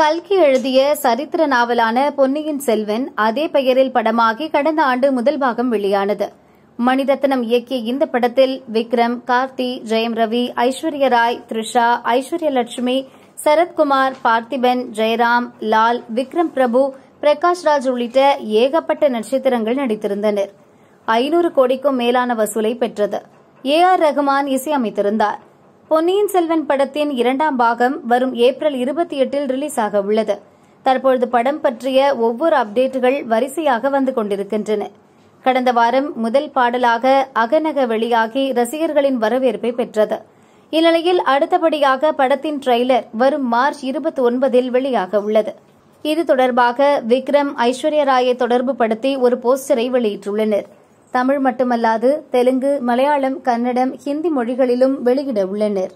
கல்கி எழுதிய சரித்திர நாவலான பொன்னியின் செல்வன் அதே பெயரில் படமாகி கடந்த ஆண்டு முதல் பாகம் வெளியானது மணிரத்னம் இயக்கிய இந்த படத்தில் விக்ரம் கார்த்தி ஜெயம் ரவி ஐஸ்வர்ய ராய் த்ரிஷா ஐஸ்வர்ய லட்சுமி சரத்குமார் பார்த்திபன் ஜெயராம் லால் விக்ரம் பிரபு பிரகாஷ் ராஜ் உள்ளிட்ட ஏகப்பட்ட நட்சத்திரங்கள் நடித்திருந்தனர் ஐநூறு கோடிக்கும் மேலான வசூலை பெற்றது ஏ ஆர் ரஹ்மான் இசையமைத்திருந்தாா் பொன்னியின் செல்வன் படத்தின் இரண்டாம் பாகம் வரும் ஏப்ரல் இருபத்தி எட்டில் ரிலீஸ் ஆக உள்ளது தற்பொழுது படம் பற்றிய ஒவ்வொரு அப்டேட்டுகள் வரிசையாக வந்து கொண்டிருக்கின்றன கடந்த வாரம் முதல் பாடலாக அகநக வெளியாகி ரசிகர்களின் வரவேற்பை பெற்றது இந்நிலையில் அடுத்தபடியாக படத்தின் ட்ரெய்லர் வரும் மார்ச் இருபத்தி ஒன்பதில் வெளியாக உள்ளது இது தொடர்பாக விக்ரம் ஐஸ்வர்யராயை ராயை தொடர்பு படுத்தி ஒரு போஸ்டரை வெளியிட்டுள்ளனா் தமிழ் மட்டுமல்லாது தெலுங்கு மலையாளம் கன்னடம் ஹிந்தி மொழிகளிலும் வெளியிட உள்ளனா்